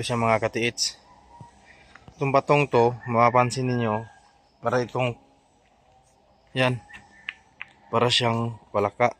Ito siya mga katiits. Itong batong to, mapapansin ninyo, para itong, yan, para siyang palaka.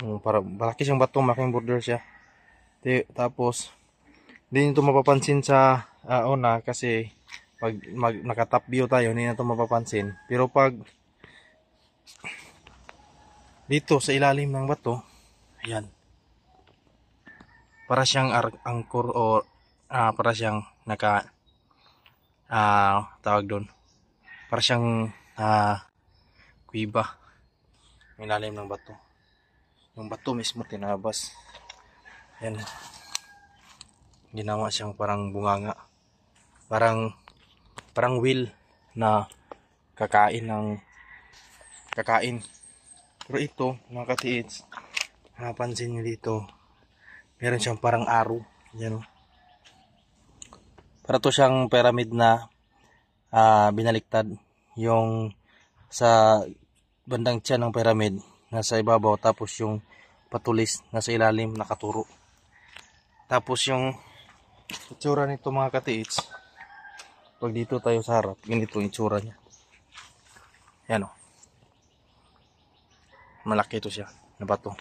Hmm, para, malaki siyang batong, making border siya. Tapos, hindi nyo ito mapapansin sa uh, una kasi pag mag, top view tayo, hindi na ito mapapansin. Pero pag dito sa ilalim ng bato, ayan, para siyang angkor o uh, para siyang naka uh, tawag doon para siyang uh, kuiba may lalim ng bato yung bato mismo tinabas yan ginawa siyang parang bunganga parang parang will na kakain ng kakain pero ito mga katiits napansin nyo dito meron siyang parang aro yan para to siyang pyramid na uh, binaliktad yung sa bandang tiyan ng pyramid nasa ibabaw tapos yung patulis nasa ilalim nakaturo tapos yung itsura nito mga katiits pag dito tayo sa harap ganito yung itsura niya yan o oh. malaki ito siya na bato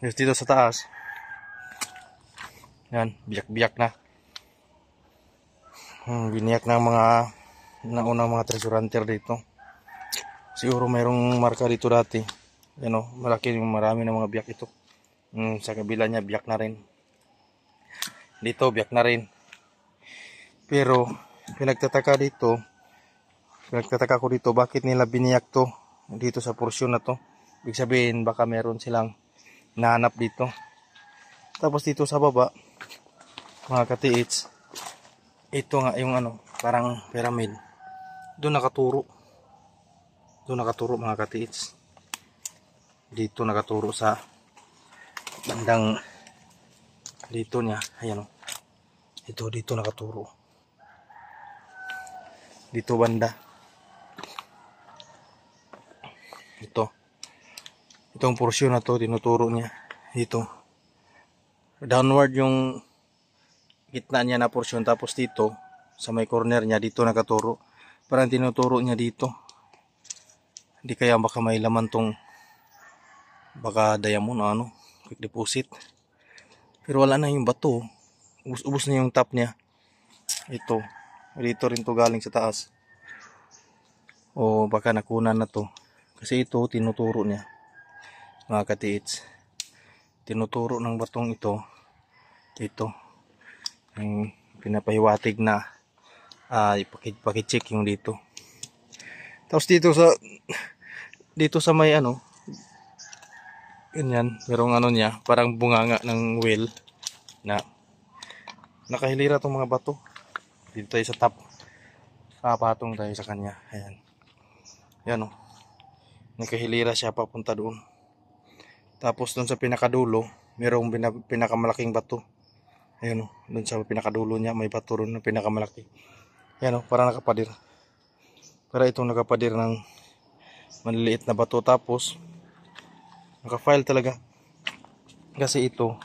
dito sa taas yan, biyak-biyak na. Hmm, biniyak na ng mga naunang mga treasure hunter dito. Siguro mayroong marka dito dati. Yan o, malaki yung marami ng mga biyak ito. Hmm, sa kabila niya, biyak na rin. Dito, biyak na rin. Pero, pinagtataka dito, pinagtataka ko dito, bakit nila biniyak to dito sa porsyon na to. Ibig sabihin, baka meron silang nahanap dito. Tapos dito sa baba, mga katiits ito nga yung ano parang pyramid doon nakaturo doon nakaturo mga katiits dito nakaturo sa bandang dito niya ayan o oh. ito dito nakaturo dito banda ito itong porsyon na to tinuturo niya dito downward yung gitna niya na porsyon tapos dito sa may corner niya dito nakaturo parang tinuturo niya dito hindi kaya baka may laman tong baka diamond ano quick deposit pero wala na yung bato ubus ubos na yung top niya ito dito rin to galing sa taas o baka nakunan na to kasi ito tinuturo niya mga katiits tinuturo ng batong ito ito ang pinapahiwatig na uh, ah, ipakit-check yung dito tapos dito sa dito sa may ano ganyan merong ano niya parang bunganga ng well na nakahilira tong mga bato dito tayo sa top kapatong tayo sa kanya ayan yan o oh. nakahilira siya papunta doon tapos doon sa pinakadulo merong pinakamalaking bato Ayan o, oh. dun sa pinakadulo niya may bato na pinakamalaki. Ayan o, oh, para nakapadir. Para itong nakapadir ng maliliit na bato tapos nakafile talaga. Kasi ito,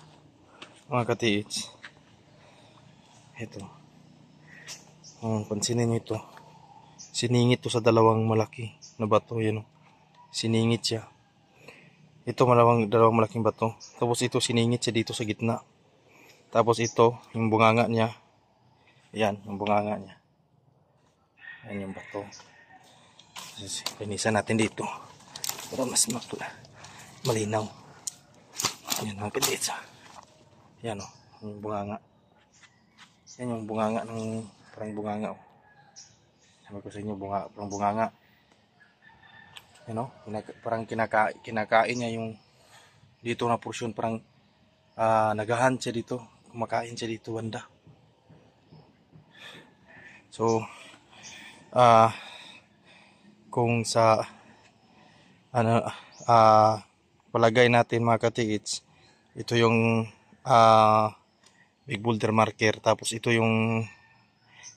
mga katiits, ito. Um, pansinin nyo ito. Siningit to sa dalawang malaki na bato. Ayan o, oh. siningit siya. Ito malawang, dalawang malaking bato. Tapos ito siningit siya dito sa gitna. Tapos ito, yung bunganga niya. Ayan, yung bunganga niya. Ayan yung bato. Pinisan natin dito. Para mas makla. Malinaw. Ayan, ang pilit sa. Ayan o, oh, yung bunganga. Ayan yung bunganga ng parang bunganga o. Oh. Sabi ko sa inyo, bunga, parang bunganga. Ayan o, oh, kinaka, parang kinaka, kinakain niya yung dito na porsyon. Parang uh, ah, nagahan siya dito kumakain siya dito wanda so uh, kung sa ano uh, palagay natin mga katiits ito yung uh, big boulder marker tapos ito yung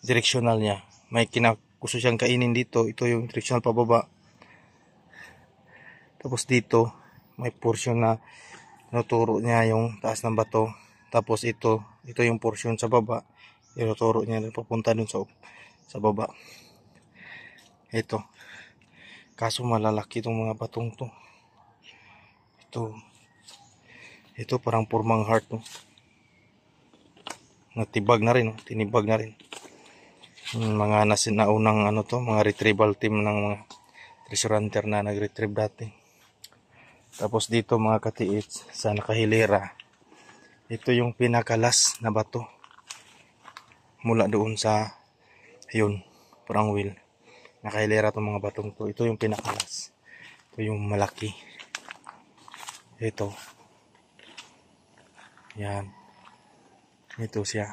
directional niya may kinakuso siyang kainin dito ito yung directional pababa tapos dito may portion na tinuturo niya yung taas ng bato tapos ito, ito yung portion sa baba. Iruturo niya papunta dun sa, sa baba. Ito. Kaso malalaki itong mga batong to. Ito. Ito parang purmang heart to. Natibag na rin. Tinibag na rin. Yung mga nasinaunang ano to, mga retrieval team ng mga treasure hunter na nag-retrieve dati. Tapos dito mga katiits sa nakahilera ito yung pinakalas na bato mula doon sa yun purang wheel nakailera tong mga batong to ito yung pinakalas ito yung malaki ito yan ito siya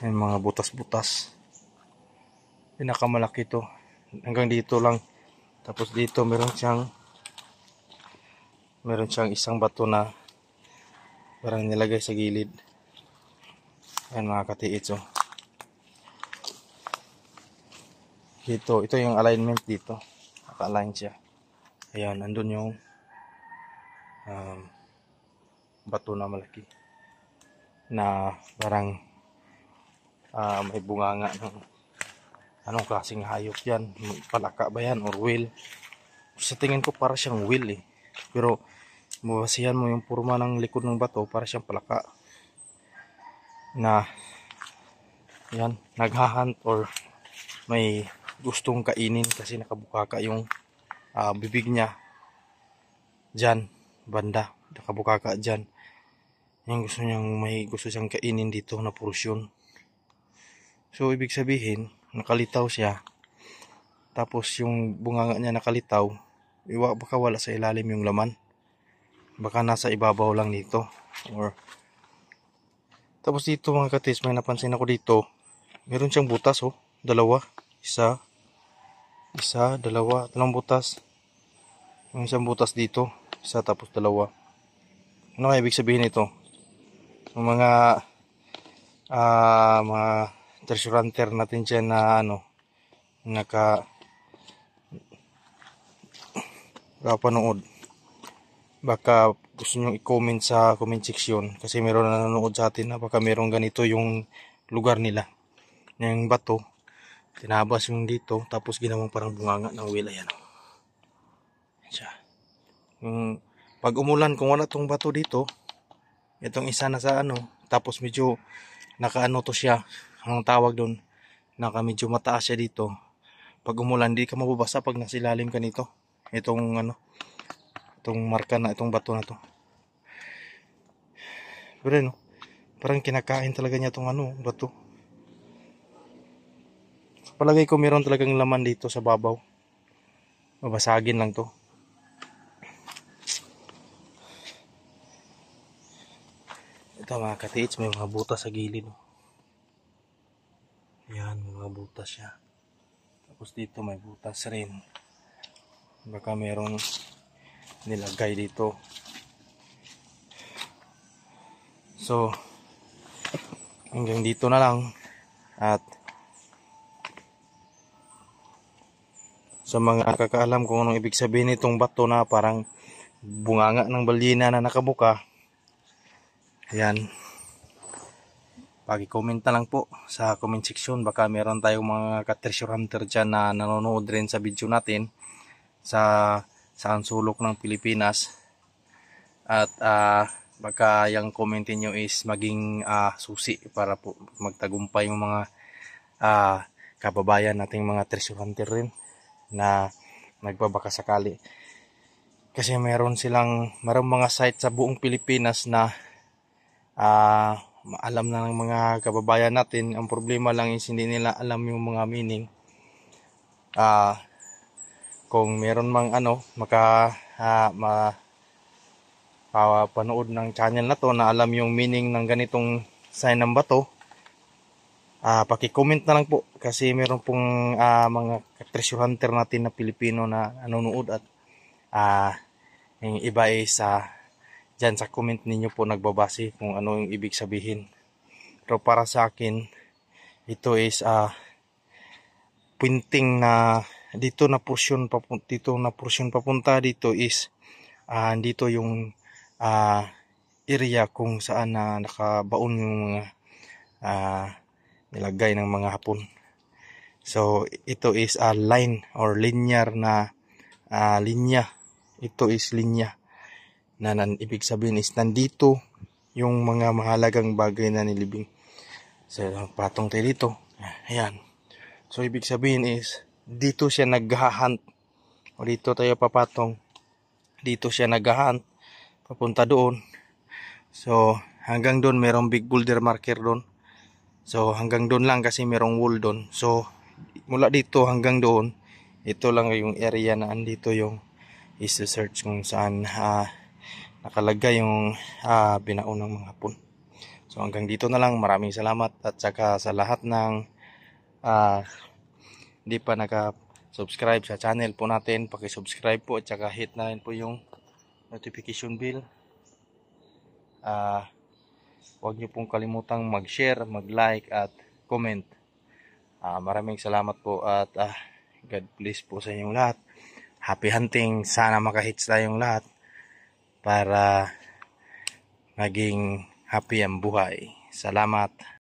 yung mga butas butas pinakamalaki to hanggang dito lang tapos dito meron siyang meron siyang isang bato na parang nilagay sa gilid ayan mga katiits oh. dito ito yung alignment dito naka-align siya ayan andun yung um, bato na malaki na parang uh, may bunganga ng anong klaseng hayop yan palaka ba yan or whale sa tingin ko para siyang whale eh pero mabasihan mo yung purma ng likod ng bato para siyang palaka na yan, naghahunt or may gustong kainin kasi nakabukaka yung uh, bibig niya dyan, banda nakabukaka dyan yung gusto niyang may gusto siyang kainin dito na porsyon so ibig sabihin nakalitaw siya tapos yung bunganga niya nakalitaw iwa baka wala sa ilalim yung laman baka nasa ibabaw lang nito or tapos dito mga katis may napansin ako dito meron siyang butas oh dalawa isa isa dalawa tatlong butas may isang butas dito isa tapos dalawa ano kaya ibig sabihin nito mga uh, mga treasuranter natin dyan na ano naka kapanood baka gusto nyong i-comment sa comment section kasi meron na nanonood sa atin na baka meron ganito yung lugar nila yung bato tinabas yung dito tapos ginawang parang bunganga ng wheel ayan siya yung pag umulan kung wala tong bato dito itong isa na sa ano tapos medyo nakaano to siya ang tawag doon naka medyo mataas siya dito pag umulan di ka mababasa pag nasilalim ka nito itong ano itong marka na itong bato na to pero no parang kinakain talaga niya itong ano bato so, palagay ko meron talagang laman dito sa babaw mabasagin lang to ito mga katiits may mga butas sa gilid yan mga butas siya tapos dito may butas rin baka merong nilagay dito so hanggang dito na lang at sa mga kakaalam kung anong ibig sabihin nitong bato na parang bunganga ng balina na nakabuka ayan pag-comment na lang po sa comment section baka meron tayong mga ka-treasure hunter dyan na nanonood rin sa video natin sa sa sulok ng Pilipinas at uh, baka yung comment niyo is maging uh, susi para po magtagumpay yung mga uh, kababayan nating mga treasure hunter rin na nagbabaka sakali kasi meron silang marang mga site sa buong Pilipinas na uh, maalam na ng mga kababayan natin ang problema lang is hindi nila alam yung mga meaning uh, kung meron mang ano maka uh, ma uh, panood ng channel na to na alam yung meaning ng ganitong sign ng bato uh, paki-comment na lang po kasi meron pong uh, mga treasure hunter natin na Pilipino na nanonood at uh, yung iba ay sa uh, dyan sa comment ninyo po nagbabase kung ano yung ibig sabihin pero para sa akin ito is uh, pointing na dito na portion papunta dito na portion papunta dito is uh, dito yung uh, area kung saan na nakabaon yung mga uh, nilagay ng mga hapon. So ito is a uh, line or linear na uh, linya. Ito is linya na nan ibig sabihin is nandito yung mga mahalagang bagay na nilibing. So patong tayo dito. Ayan. So ibig sabihin is dito siya naghahunt. O dito tayo papatong. Dito siya naghahunt. Papunta doon. So, hanggang doon merong big boulder marker doon. So, hanggang doon lang kasi merong wall doon. So, mula dito hanggang doon, ito lang yung area na andito yung isi-search kung saan uh, nakalagay yung uh, binaunang mga hapon. So, hanggang dito na lang. Maraming salamat at saka sa lahat ng uh, hindi pa naka-subscribe sa channel po natin, paki-subscribe po at saka hit na rin po yung notification bell. Ah, uh, huwag niyo pong kalimutang mag-share, mag-like at comment. Uh, maraming salamat po at uh, God bless po sa inyong lahat. Happy hunting. Sana makahits tayong lahat para naging happy ang buhay. Salamat.